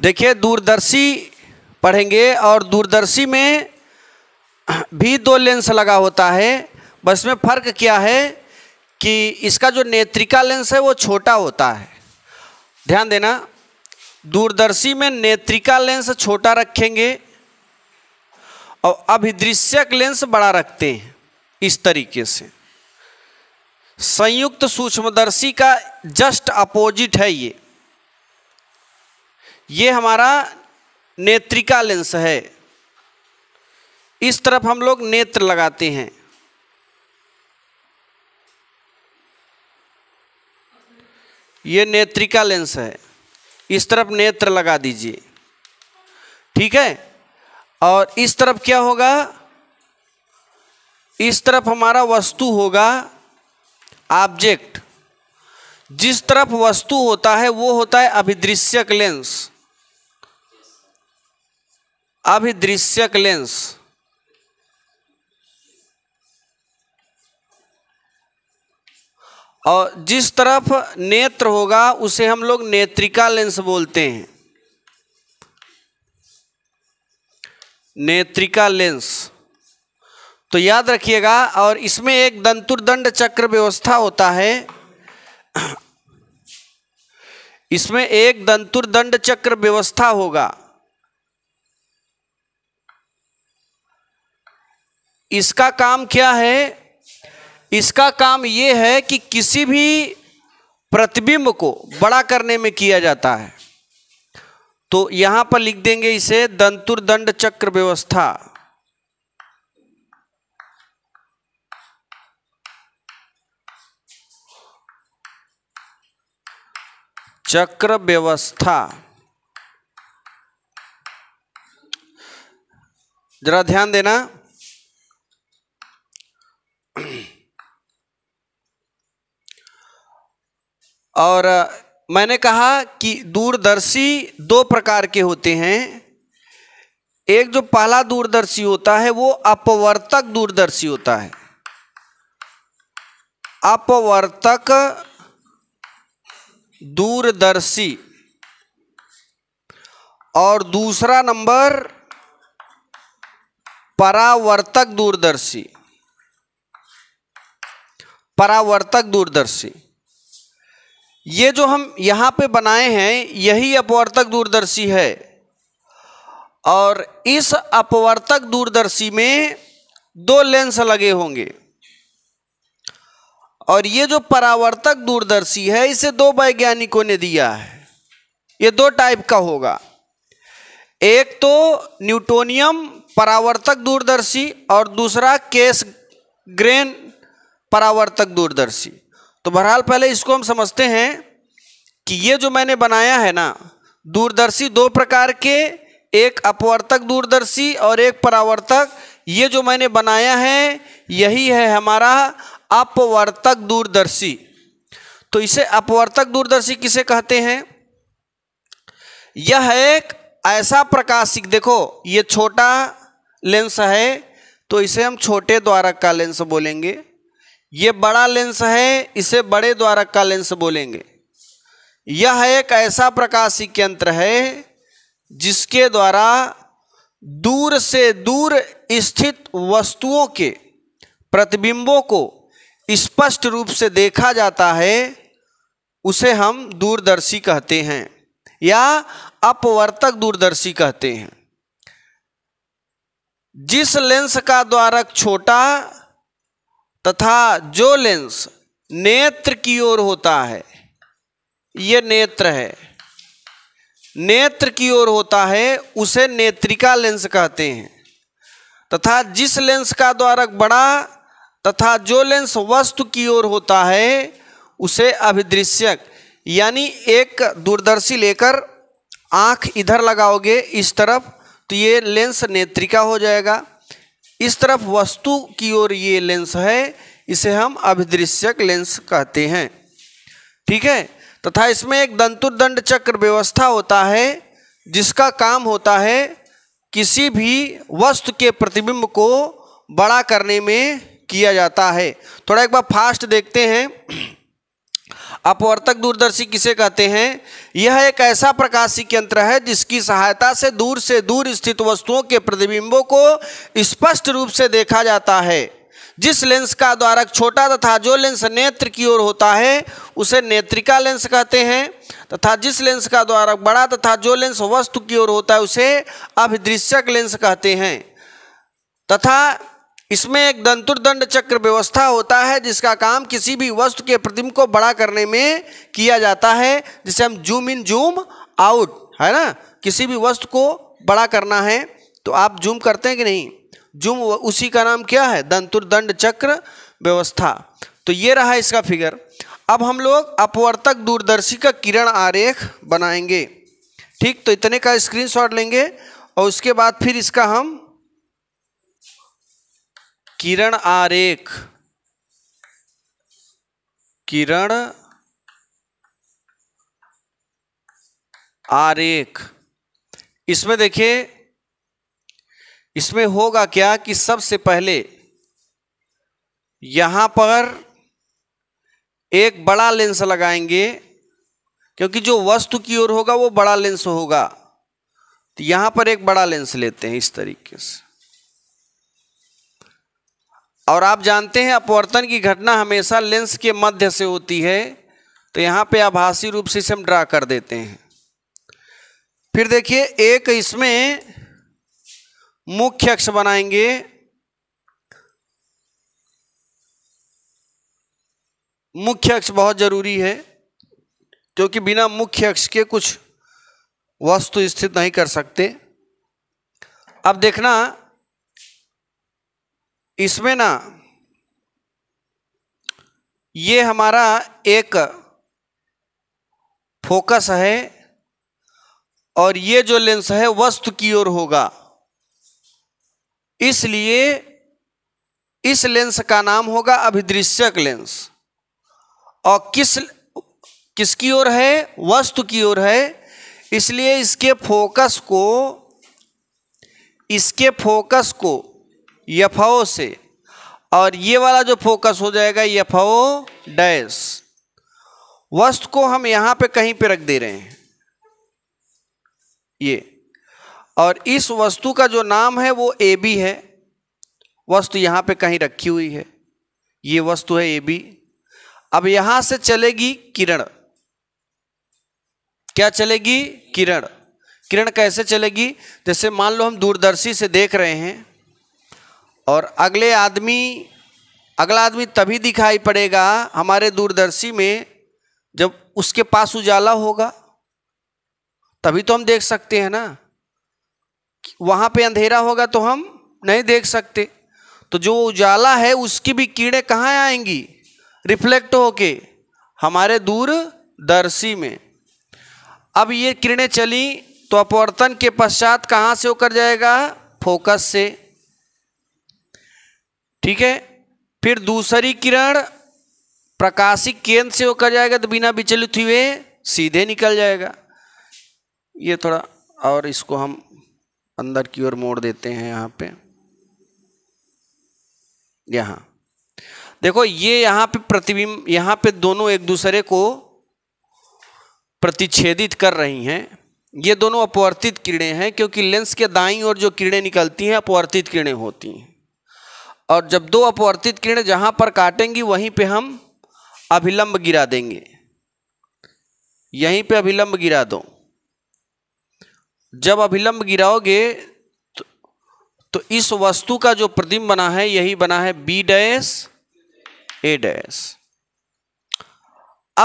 देखिए दूरदर्शी पढ़ेंगे और दूरदर्शी में भी दो लेंस लगा होता है बस में फ़र्क क्या है कि इसका जो नेत्रिका लेंस है वो छोटा होता है ध्यान देना दूरदर्शी में नेत्रिका लेंस छोटा रखेंगे और अभिदृश्यक लेंस बड़ा रखते हैं इस तरीके से संयुक्त सूक्ष्मदर्शी का जस्ट अपोजिट है ये ये हमारा नेत्रिका लेंस है इस तरफ हम लोग नेत्र लगाते हैं ये नेत्रिका लेंस है इस तरफ नेत्र लगा दीजिए ठीक है और इस तरफ क्या होगा इस तरफ हमारा वस्तु होगा ऑब्जेक्ट जिस तरफ वस्तु होता है वो होता है अभिदृश्यक लेंस अभिदृश्यक लेंस और जिस तरफ नेत्र होगा उसे हम लोग नेत्रिका लेंस बोलते हैं नेत्रिका लेंस तो याद रखिएगा और इसमें एक दंतुर्दंड चक्र व्यवस्था होता है इसमें एक दंतुर्दंड चक्र व्यवस्था होगा इसका काम क्या है इसका काम ये है कि किसी भी प्रतिबिंब को बड़ा करने में किया जाता है तो यहां पर लिख देंगे इसे दंतुर दंड चक्र व्यवस्था चक्र व्यवस्था जरा ध्यान देना और मैंने कहा कि दूरदर्शी दो प्रकार के होते हैं एक जो पहला दूरदर्शी होता है वो अपवर्तक दूरदर्शी होता है अपवर्तक दूरदर्शी और दूसरा नंबर परावर्तक दूरदर्शी परावर्तक दूरदर्शी ये जो हम यहाँ पे बनाए हैं यही अपवर्तक दूरदर्शी है और इस अपवर्तक दूरदर्शी में दो लेंस लगे होंगे और ये जो परावर्तक दूरदर्शी है इसे दो वैज्ञानिकों ने दिया है ये दो टाइप का होगा एक तो न्यूटोनियम परावर्तक दूरदर्शी और दूसरा केस ग्रेन परावर्तक दूरदर्शी तो बहरहाल पहले इसको हम समझते हैं कि ये जो मैंने बनाया है ना दूरदर्शी दो प्रकार के एक अपवर्तक दूरदर्शी और एक परावर्तक ये जो मैंने बनाया है यही है हमारा अपवर्तक दूरदर्शी तो इसे अपवर्तक दूरदर्शी किसे कहते हैं यह एक ऐसा प्रकाशिक देखो ये छोटा लेंस है तो इसे हम छोटे द्वारक का लेंस बोलेंगे ये बड़ा लेंस है इसे बड़े द्वारक का लेंस बोलेंगे यह एक ऐसा प्रकाशिक यंत्र है जिसके द्वारा दूर से दूर स्थित वस्तुओं के प्रतिबिंबों को स्पष्ट रूप से देखा जाता है उसे हम दूरदर्शी कहते हैं या अपवर्तक दूरदर्शी कहते हैं जिस लेंस का द्वारक छोटा तथा जो लेंस नेत्र की ओर होता है ये नेत्र है नेत्र की ओर होता है उसे नेत्रिका लेंस कहते हैं तथा जिस लेंस का द्वारक बड़ा तथा जो लेंस वस्तु की ओर होता है उसे अभिदृश्यक यानी एक दूरदर्शी लेकर आंख इधर लगाओगे इस तरफ तो ये लेंस नेत्रिका हो जाएगा इस तरफ वस्तु की ओर ये लेंस है इसे हम अभिदृश्यक लेंस कहते हैं ठीक है तथा इसमें एक दंतुर्दंड चक्र व्यवस्था होता है जिसका काम होता है किसी भी वस्तु के प्रतिबिंब को बड़ा करने में किया जाता है थोड़ा एक बार फास्ट देखते हैं अपवर्तक दूरदर्शी किसे कहते हैं यह एक ऐसा प्रकाशिक यंत्र है जिसकी सहायता से दूर से दूर स्थित वस्तुओं के प्रतिबिंबों को स्पष्ट रूप से देखा जाता है जिस लेंस का द्वारक छोटा तथा जो लेंस नेत्र की ओर होता है उसे नेत्रिका लेंस कहते हैं तथा जिस लेंस का द्वारक बड़ा तथा जो लेंस वस्तु की ओर होता है उसे अभिदृश्यक लेंस कहते हैं तथा इसमें एक दंतुर्दंड चक्र व्यवस्था होता है जिसका काम किसी भी वस्तु के प्रतिम्ब को बड़ा करने में किया जाता है जिसे हम जूम इन जूम आउट है ना किसी भी वस्तु को बड़ा करना है तो आप जूम करते हैं कि नहीं जूम उसी का नाम क्या है दंतुर्दंड चक्र व्यवस्था तो ये रहा इसका फिगर अब हम लोग अपवर्तक दूरदर्शी का किरण आरेख बनाएंगे ठीक तो इतने का स्क्रीनशॉट लेंगे और उसके बाद फिर इसका हम किरण आरेख किरण आरेख इसमें देखिए इसमें होगा क्या कि सबसे पहले यहां पर एक बड़ा लेंस लगाएंगे क्योंकि जो वस्तु की ओर होगा वो बड़ा लेंस होगा तो यहां पर एक बड़ा लेंस लेते हैं इस तरीके से और आप जानते हैं अपवर्तन की घटना हमेशा लेंस के मध्य से होती है तो यहाँ पे आभासी रूप से इसे हम ड्रा कर देते हैं फिर देखिए एक इसमें मुख्य अक्ष बनाएंगे मुख्य अक्ष बहुत ज़रूरी है क्योंकि बिना मुख्य अक्ष के कुछ वस्तु स्थित नहीं कर सकते अब देखना इसमें ना ये हमारा एक फोकस है और ये जो लेंस है वस्तु की ओर होगा इसलिए इस लेंस का नाम होगा अभिदृश्यक लेंस और किस किसकी ओर है वस्तु की ओर है इसलिए इसके फोकस को इसके फोकस को यफाओ से और ये वाला जो फोकस हो जाएगा यफाओ डैश वस्त को हम यहां पे कहीं पे रख दे रहे हैं ये और इस वस्तु का जो नाम है वो ए बी है वस्तु यहां पे कहीं रखी हुई है ये वस्तु है ए बी अब यहां से चलेगी किरण क्या चलेगी किरण किरण कैसे चलेगी जैसे मान लो हम दूरदर्शी से देख रहे हैं और अगले आदमी अगला आदमी तभी दिखाई पड़ेगा हमारे दूरदर्शी में जब उसके पास उजाला होगा तभी तो हम देख सकते हैं ना वहाँ पे अंधेरा होगा तो हम नहीं देख सकते तो जो उजाला है उसकी भी कीड़े कहाँ आएंगी रिफ्लेक्ट होके हमारे दूरदर्शी में अब ये किरणें चली तो अपवर्तन के पश्चात कहाँ से होकर जाएगा फोकस से ठीक है फिर दूसरी किरण प्रकाशिक केंद्र से होकर जाएगा तो बिना विचलित हुए सीधे निकल जाएगा ये थोड़ा और इसको हम अंदर की ओर मोड़ देते हैं यहाँ पे यहाँ देखो ये यहाँ पे प्रतिबिंब यहाँ पे दोनों एक दूसरे को प्रतिच्छेदित कर रही हैं ये दोनों अपवर्तित किरणें हैं क्योंकि लेंस के दाई और जो किरणें निकलती हैं अपवर्तित किरणें होती हैं और जब दो अपवर्तित किरण जहां पर काटेंगी वहीं पे हम अभिलंब गिरा देंगे यहीं पे अभिलंब गिरा दो जब अभिलंब गिराओगे तो, तो इस वस्तु का जो प्रतिम बना है यही बना है बी डैश ए डैश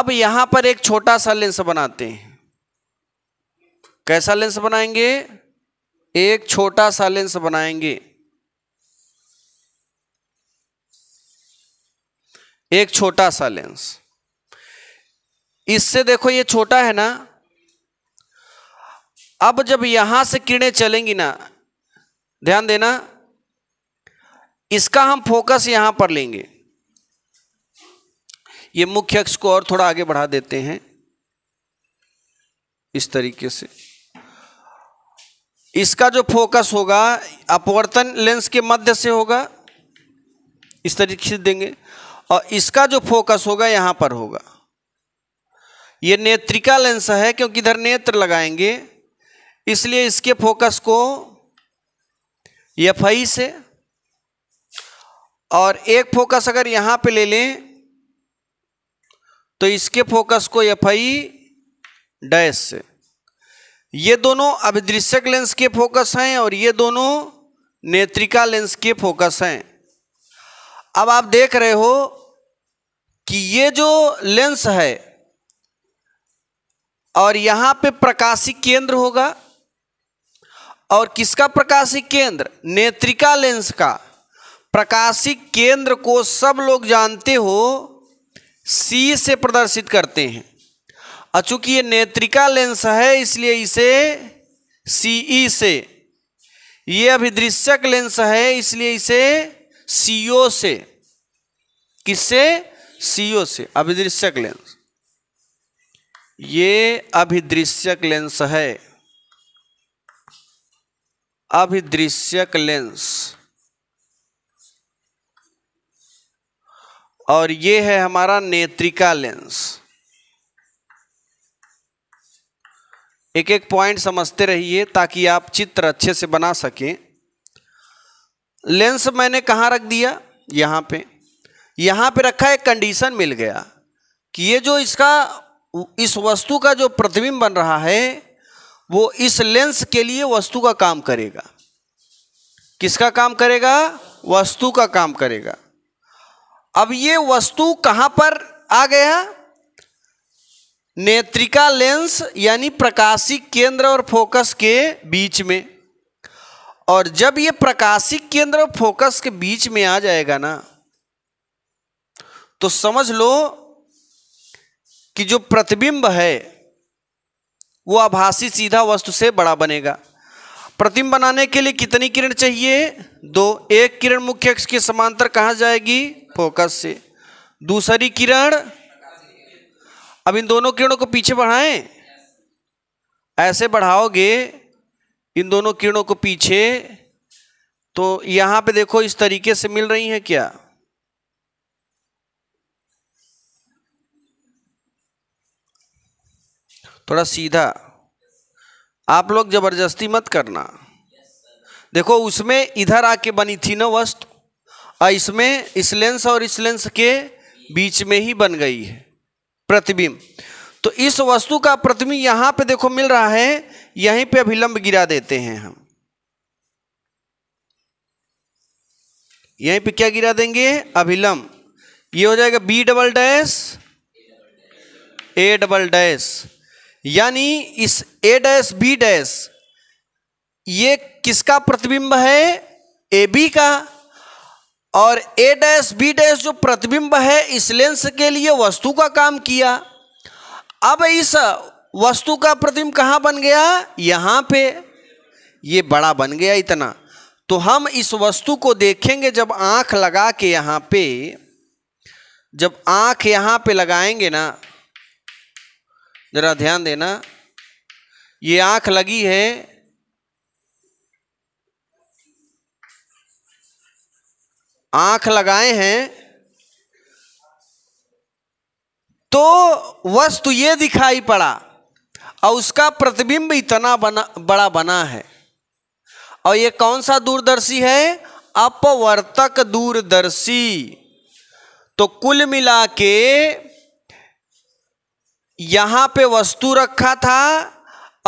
अब यहां पर एक छोटा सा लेंस बनाते हैं कैसा लेंस बनाएंगे एक छोटा सा लेंस बनाएंगे एक छोटा सा लेंस इससे देखो ये छोटा है ना अब जब यहां से किरणें चलेंगी ना ध्यान देना इसका हम फोकस यहां पर लेंगे ये मुख्य अक्ष को और थोड़ा आगे बढ़ा देते हैं इस तरीके से इसका जो फोकस होगा अपवर्तन लेंस के मध्य से होगा इस तरीके से देंगे और इसका जो फोकस होगा यहाँ पर होगा ये नेत्रिका लेंस है क्योंकि इधर नेत्र लगाएंगे इसलिए इसके फोकस को यफ से और एक फोकस अगर यहाँ पे ले लें तो इसके फोकस को एफ आई डैश से ये दोनों अभिदृश्यक लेंस के फोकस हैं और ये दोनों नेत्रिका लेंस के फोकस हैं अब आप देख रहे हो कि ये जो लेंस है और यहां पे प्रकाशी केंद्र होगा और किसका प्रकाशी केंद्र नेत्रिका लेंस का प्रकाशी केंद्र को सब लोग जानते हो सी से प्रदर्शित करते हैं और चूंकि ये नेत्रिका लेंस है इसलिए इसे सीई से ये अभिदृश्यक लेंस है इसलिए इसे सीओ से किससे सीओ से अभिदृश्यक लेंस ये अभिदृश्यक लेंस है अभिदृश्यक लेंस और ये है हमारा नेत्रिका लेंस एक एक पॉइंट समझते रहिए ताकि आप चित्र अच्छे से बना सकें लेंस मैंने कहाँ रख दिया यहाँ पे यहाँ पे रखा एक कंडीशन मिल गया कि ये जो इसका इस वस्तु का जो प्रतिबिंब बन रहा है वो इस लेंस के लिए वस्तु का काम करेगा किसका काम करेगा वस्तु का काम करेगा अब ये वस्तु कहाँ पर आ गया नेत्रिका लेंस यानी प्रकाशी केंद्र और फोकस के बीच में और जब ये प्रकाशिक केंद्र और फोकस के बीच में आ जाएगा ना तो समझ लो कि जो प्रतिबिंब है वो आभासी सीधा वस्तु से बड़ा बनेगा प्रतिम बनाने के लिए कितनी किरण चाहिए दो एक किरण मुख्य अक्ष के समांतर कहाँ जाएगी फोकस से दूसरी किरण अब इन दोनों किरणों को पीछे बढ़ाएं ऐसे बढ़ाओगे इन दोनों किरणों को पीछे तो यहां पे देखो इस तरीके से मिल रही है क्या थोड़ा सीधा आप लोग जबरदस्ती मत करना देखो उसमें इधर आके बनी थी ना वस्तु और इसमें इस लेंस और इस लेंस के बीच में ही बन गई है प्रतिबिंब तो इस वस्तु का प्रतिमी यहां पे देखो मिल रहा है यहीं पे अभिलंब गिरा देते हैं हम यहीं पे क्या गिरा देंगे अभिलंब ये हो जाएगा B double dash A double dash यानी इस ए डैश बी डैश ये किसका प्रतिबिंब है ए बी का और ए डैश बी डैश जो प्रतिबिंब है इस लेंस के लिए वस्तु का काम किया अब इस वस्तु का प्रतिम कहाँ बन गया यहाँ पे ये बड़ा बन गया इतना तो हम इस वस्तु को देखेंगे जब आँख लगा के यहाँ पे जब आँख यहाँ पे लगाएंगे ना ज़रा ध्यान देना ये आँख लगी है आँख लगाए हैं तो वस्तु ये दिखाई पड़ा और उसका प्रतिबिंब इतना बना बड़ा बना है और ये कौन सा दूरदर्शी है अपवर्तक दूरदर्शी तो कुल मिला के यहां पे वस्तु रखा था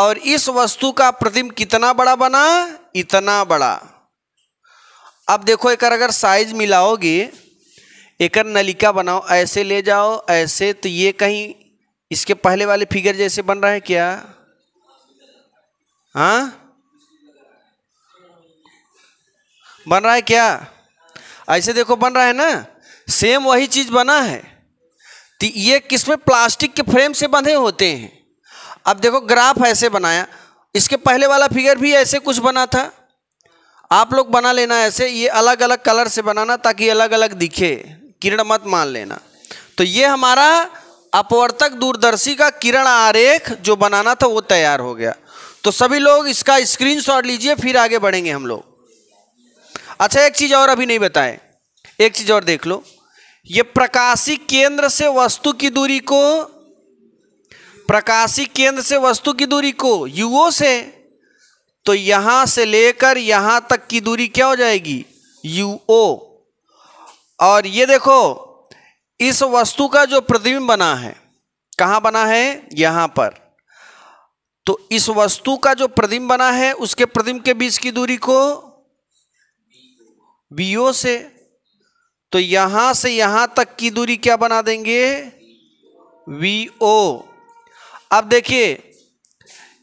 और इस वस्तु का प्रतिम कितना बड़ा बना इतना बड़ा अब देखो एक अगर साइज मिलाओगे एक नलिका बनाओ ऐसे ले जाओ ऐसे तो ये कहीं इसके पहले वाले फिगर जैसे बन रहा है क्या हाँ बन रहा है क्या ऐसे देखो बन रहा है ना सेम वही चीज़ बना है तो ये किसमें प्लास्टिक के फ्रेम से बंधे होते हैं अब देखो ग्राफ ऐसे बनाया इसके पहले वाला फिगर भी ऐसे कुछ बना था आप लोग बना लेना ऐसे ये अलग अलग कलर से बनाना ताकि अलग अलग दिखे किरण मत मान लेना तो ये हमारा अपवर्तक दूरदर्शी का किरण आरेख जो बनाना था वो तैयार हो गया तो सभी लोग इसका स्क्रीनशॉट लीजिए फिर आगे बढ़ेंगे हम लोग अच्छा एक चीज़ और अभी नहीं बताए एक चीज़ और देख लो ये प्रकाशी केंद्र से वस्तु की दूरी को प्रकाशी केंद्र से वस्तु की दूरी को यूओ से तो यहां से लेकर यहां तक की दूरी क्या हो जाएगी यू ओ और ये देखो इस वस्तु का जो प्रतिबिंब बना है कहाँ बना है यहाँ पर तो इस वस्तु का जो प्रतिम्ब बना है उसके प्रतिम्ब के बीच की दूरी को बीओ से तो यहां से यहां तक की दूरी क्या बना देंगे वी ओ अब देखिए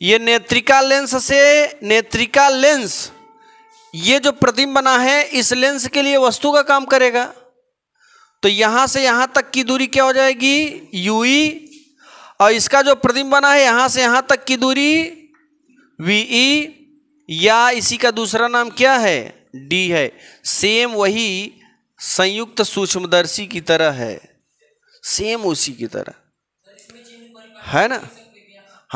ये नेत्रिका लेंस से नेत्रिका लेंस ये जो प्रतिम बना है इस लेंस के लिए वस्तु का काम करेगा तो यहां से यहां तक की दूरी क्या हो जाएगी यूई e। और इसका जो प्रतिम बना है यहां से यहां तक की दूरी वीई e। या इसी का दूसरा नाम क्या है डी है सेम वही संयुक्त सूक्ष्मदर्शी की तरह है सेम उसी की तरह है ना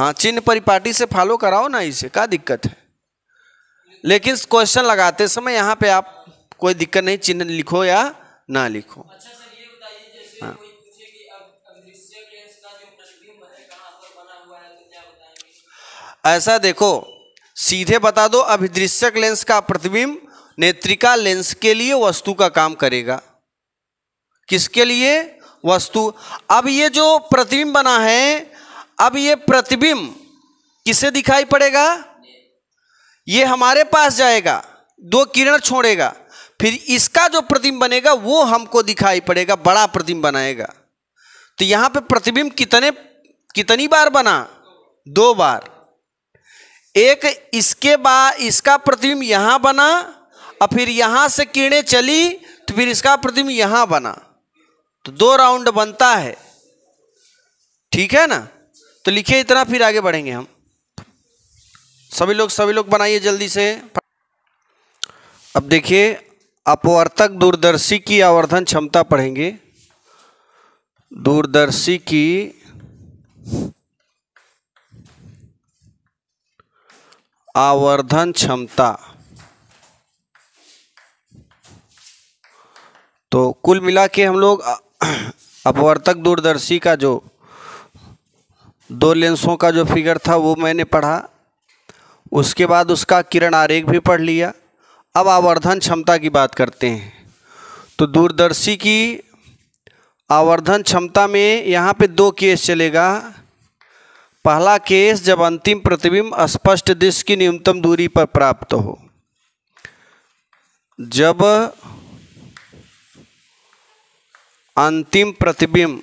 हाँ चिन्ह परिपाटी से फॉलो कराओ ना इसे क्या दिक्कत है लेकिन क्वेश्चन लगाते समय यहाँ पे आप कोई दिक्कत नहीं चिन्ह लिखो या ना लिखो अच्छा ऐसा देखो सीधे बता दो अभिदृश्यक लेंस का प्रतिबिंब नेत्रिका लेंस के लिए वस्तु का काम करेगा किसके लिए वस्तु अब ये जो प्रतिबिंब बना है अब ये प्रतिबिंब किसे दिखाई पड़ेगा ये हमारे पास जाएगा दो किरण छोड़ेगा फिर इसका जो प्रतिबिंब बनेगा वो हमको दिखाई पड़ेगा बड़ा प्रतिबिंब बनाएगा तो यहाँ पे प्रतिबिंब कितने कितनी बार बना दो बार एक इसके बाद इसका प्रतिबिंब यहाँ बना और फिर यहां से किरणें चली तो फिर इसका प्रतिबिंब यहाँ बना तो दो राउंड बनता है ठीक है ना तो लिखिए इतना फिर आगे बढ़ेंगे हम सभी लोग सभी लोग बनाइए जल्दी से अब देखिए अपवर्तक दूरदर्शी की आवर्धन क्षमता पढ़ेंगे दूरदर्शी की आवर्धन क्षमता तो कुल मिला के हम लोग अपवर्तक दूरदर्शी का जो दो लेंसों का जो फिगर था वो मैंने पढ़ा उसके बाद उसका किरण आरेख भी पढ़ लिया अब आवर्धन क्षमता की बात करते हैं तो दूरदर्शी की आवर्धन क्षमता में यहाँ पे दो केस चलेगा पहला केस जब अंतिम प्रतिबिंब स्पष्ट दृश्य की न्यूनतम दूरी पर प्राप्त हो जब अंतिम प्रतिबिंब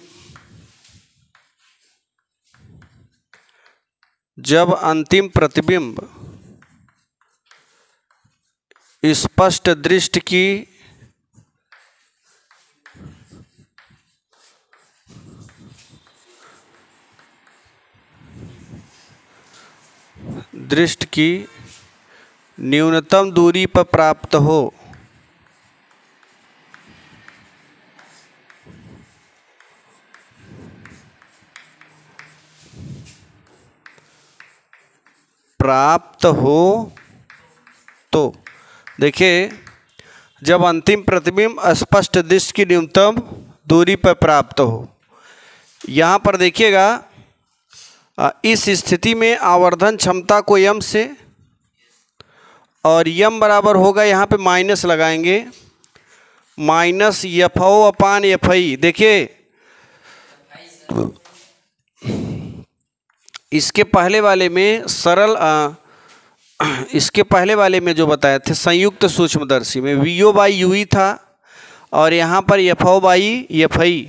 जब अंतिम प्रतिबिंब स्पष्ट दृष्टि की दृष्ट की न्यूनतम दूरी पर प्राप्त हो प्राप्त हो तो देखिए जब अंतिम प्रतिबिंब स्पष्ट दृष्टि की न्यूनतम दूरी पर प्राप्त हो यहाँ पर देखिएगा इस स्थिति में आवर्धन क्षमता को यम से और यम बराबर होगा यहाँ पे माइनस लगाएंगे minus F O upon F I देखिए इसके पहले वाले में सरल आ, इसके पहले वाले में जो बताए थे संयुक्त सूक्ष्मदर्शी में V O by U E था और यहाँ पर F O by F I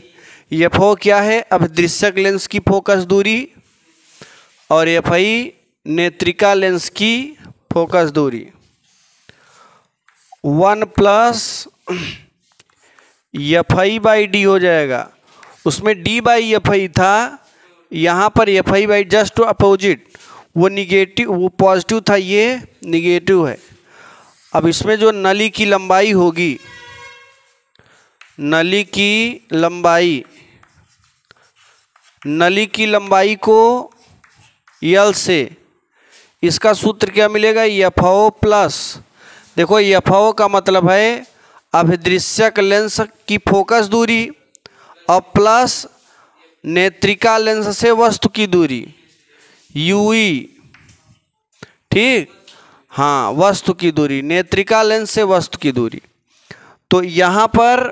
F O क्या है अब दृश्यक लेंस की फोकस दूरी और एफ आई नेत्रिका लेंस की फोकस दूरी one plus F I by D हो जाएगा उसमें डी बाई एफ आई था यहाँ पर F I by just opposite वो निगेटिव वो पॉजिटिव था ये निगेटिव है अब इसमें जो नली की लंबाई होगी नली की लंबाई नली की लंबाई को यल से इसका सूत्र क्या मिलेगा यफ प्लस देखो यफ का मतलब है अभिदृश्यक लेंस की फोकस दूरी और प्लस नेत्रिका लेंस से वस्तु की दूरी यू e. ठीक हाँ वस्तु की दूरी नेत्रिका लेंस से वस्तु की दूरी तो यहाँ पर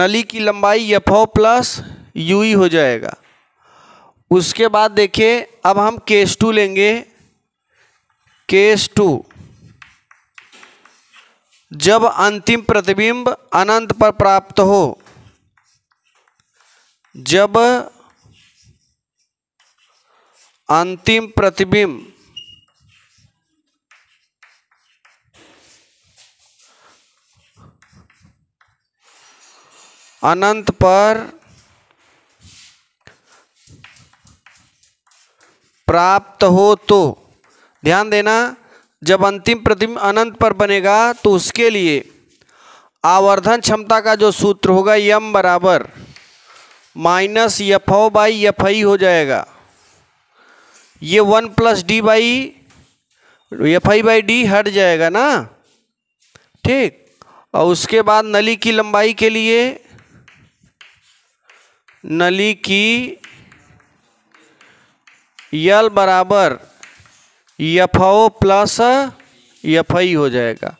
नली की लंबाई यफ प्लस यू हो जाएगा उसके बाद देखिए अब हम केस टू लेंगे केस टू जब अंतिम प्रतिबिंब अनंत पर प्राप्त हो जब अंतिम प्रतिबिंब अनंत पर प्राप्त हो तो ध्यान देना जब अंतिम प्रतिम अनंत पर बनेगा तो उसके लिए आवर्धन क्षमता का जो सूत्र होगा यम बराबर minus F O by F I हो जाएगा ये one plus D by F I by D हट जाएगा ना ठीक और उसके बाद नली की लंबाई के लिए नली की यल बराबर यफ ओ प्लस यफ हो जाएगा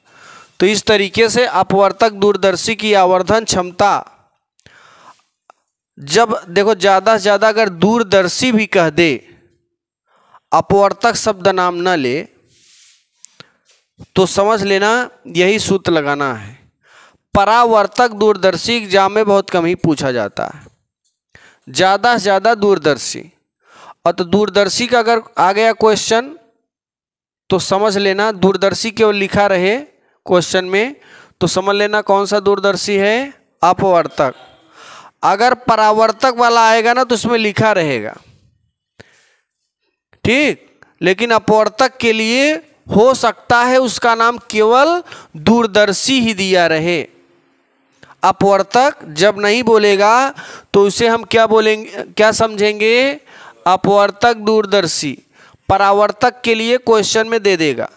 तो इस तरीके से अपवर्तक दूरदर्शी की आवर्धन क्षमता जब देखो ज़्यादा से ज़्यादा अगर दूरदर्शी भी कह दे अपवर्तक शब्द नाम न ना ले तो समझ लेना यही सूत्र लगाना है परावर्तक दूरदर्शी एग्जाम में बहुत कम ही पूछा जाता है ज़्यादा से ज़्यादा दूरदर्शी अतः तो दूरदर्शी का अगर आ गया क्वेश्चन तो समझ लेना दूरदर्शी केवल लिखा रहे क्वेश्चन में तो समझ लेना कौन सा दूरदर्शी है अपवर्तक अगर परावर्तक वाला आएगा ना तो उसमें लिखा रहेगा ठीक लेकिन अपवर्तक के लिए हो सकता है उसका नाम केवल दूरदर्शी ही दिया रहे अपवर्तक जब नहीं बोलेगा तो उसे हम क्या बोलेंगे क्या समझेंगे अपवर्तक दूरदर्शी परावर्तक के लिए क्वेश्चन में दे देगा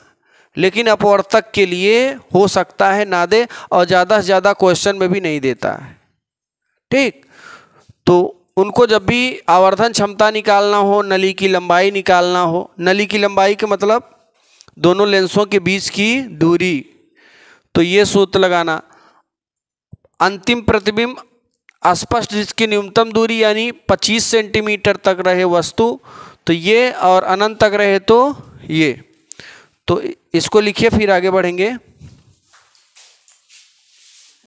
लेकिन अपवर्तक के लिए हो सकता है ना दे और ज़्यादा से ज़्यादा क्वेश्चन में भी नहीं देता है ठीक तो उनको जब भी आवर्धन क्षमता निकालना हो नली की लंबाई निकालना हो नली की लंबाई के मतलब दोनों लेंसों के बीच की दूरी तो ये सूत्र लगाना अंतिम प्रतिबिंब स्पष्ट जिसकी न्यूनतम दूरी यानी 25 सेंटीमीटर तक रहे वस्तु तो ये और अनंत तक रहे तो ये तो इसको लिखिए फिर आगे बढ़ेंगे